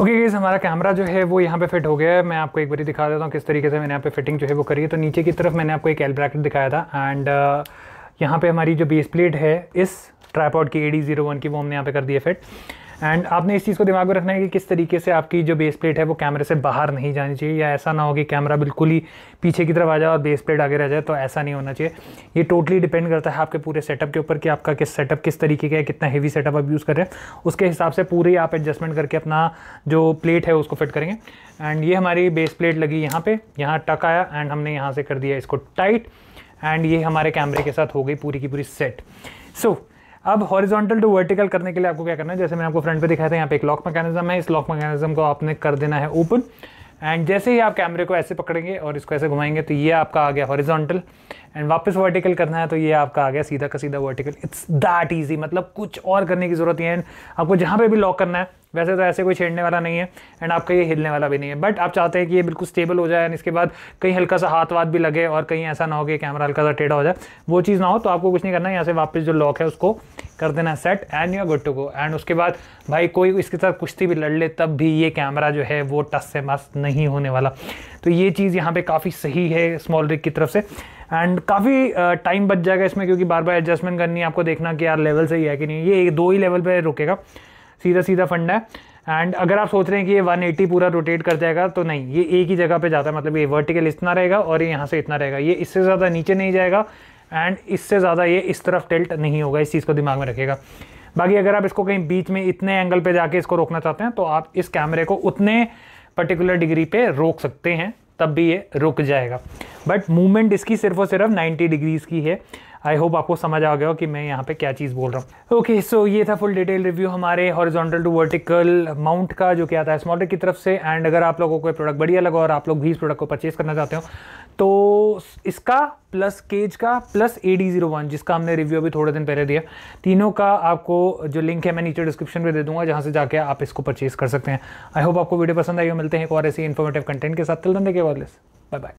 okay okay, हमारा camera जो है वो यहाँ पे फिट हो गया है मैं आपको एक बार दिखा देता हूँ किस तरीके से मैंने यहाँ पे फिटिंग जो है वो करी है तो नीचे की तरफ मैंने आपको एक एल ब्रैकेट दिखाया था एंड uh, यहाँ पे हमारी जो बेस प्लेट है इस ट्राईपॉड की ए डी जीरो वन की वो हमने यहाँ पे कर दी है फिट एंड आपने इस चीज़ को दिमाग में रखना है कि किस तरीके से आपकी जो बेस प्लेट है वो कैमरे से बाहर नहीं जानी चाहिए या ऐसा ना हो कि कैमरा बिल्कुल ही पीछे की तरफ आ जाए और बेस प्लेट आगे रह जाए तो ऐसा नहीं होना चाहिए ये टोटली डिपेंड करता है आपके पूरे सेटअप के ऊपर कि आपका किस सेटअप किस तरीके का है कितना हैवी सेटअप आप यूज़ कर रहे हैं उसके हिसाब से पूरी आप एडजस्टमेंट करके अपना जो प्लेट है उसको फिट करेंगे एंड ये हमारी बेस प्लेट लगी यहाँ पर यहाँ टक आया एंड हमने यहाँ से कर दिया इसको टाइट एंड ये हमारे कैमरे के साथ हो गई पूरी की पूरी सेट सो so, अब हॉरिजॉन्टल टू वर्टिकल करने के लिए आपको क्या करना है जैसे मैंने आपको फ्रंट पे दिखाया था यहाँ पे एक लॉक मैकेनिज्म है इस लॉक मैकेनिज्म को आपने कर देना है ओपन एंड जैसे ही आप कैमरे को ऐसे पकड़ेंगे और इसको ऐसे घुमाएंगे तो ये आपका आ गया हॉरिजॉन्टल एंड वापस वर्टिकल करना है तो ये आपका आ गया सीधा का सीधा वर्टिकल इट्स दैट ईजी मतलब कुछ और करने की ज़रूरत नहीं है एंड आपको जहाँ पे भी लॉक करना है वैसे तो ऐसे कोई छेड़ने वाला नहीं है एंड आपका ये हिलने वाला भी नहीं है बट आप चाहते हैं कि ये बिल्कुल स्टेबल हो जाए एंड इसके बाद कहीं हल्का सा हाथ वाथ भी लगे और कहीं ऐसा ना हो कि कैमरा हल्का सा टेढ़ा हो जाए वो चीज़ ना हो तो आपको कुछ नहीं करना है यहाँ से वापस जो लॉक है उसको कर देना set and you good to go and उसके बाद भाई कोई इसके साथ कुश्ती भी लड़ ले तब भी ये कैमरा जो है वो टस से मस नहीं होने वाला तो ये चीज़ यहाँ पे काफ़ी सही है स्मॉल रिक की तरफ से एंड काफ़ी टाइम बच जाएगा इसमें क्योंकि बार बार एडजस्टमेंट करनी है आपको देखना कि यार लेवल सही है कि नहीं ये दो ही लेवल पर रुकेगा सीधा सीधा फंडा है एंड अगर आप सोच रहे हैं कि ये 180 पूरा रोटेट कर जाएगा तो नहीं ये एक ही जगह पे जाता है मतलब ये वर्टिकल इतना रहेगा और ये यहाँ से इतना रहेगा ये इससे ज़्यादा नीचे नहीं जाएगा एंड इससे ज़्यादा ये इस तरफ टिल्ट नहीं होगा इस चीज़ को दिमाग में रखेगा बाकी अगर आप इसको कहीं बीच में इतने एंगल पे जाके इसको रोकना चाहते हैं तो आप इस कैमरे को उतने पर्टिकुलर डिग्री पे रोक सकते हैं तब भी ये रुक जाएगा बट मूवमेंट इसकी सिर्फ और सिर्फ 90 डिग्रीज़ की है आई होप आपको समझ आ गया हो कि मैं यहाँ पे क्या चीज़ बोल रहा हूँ ओके सो ये था फुल डिटेल रिव्यू हमारे हॉरिजॉन्टल टू वर्टिकल माउंट का जो कि आता है की तरफ से एंड अगर आप लोगों को प्रोडक्ट बढ़िया लगा और आप लोग भी इस प्रोडक्ट को परचेज करना चाहते हो तो इसका प्लस केज का plus A D zero one जिसका हमने रिव्यू अभी थोड़े दिन पहले दिया तीनों का आपको जो लिंक है मैं नीचे डिस्क्रिप्शन में दे दूंगा जहाँ से जाके आप इसको परचेज कर सकते हैं आई होप आपको वीडियो पसंद आई हो मिलते हैं एक और ऐसे इन्फॉर्मेटिव कंटेंट के साथ तिल धंधे के वाले बाय बाय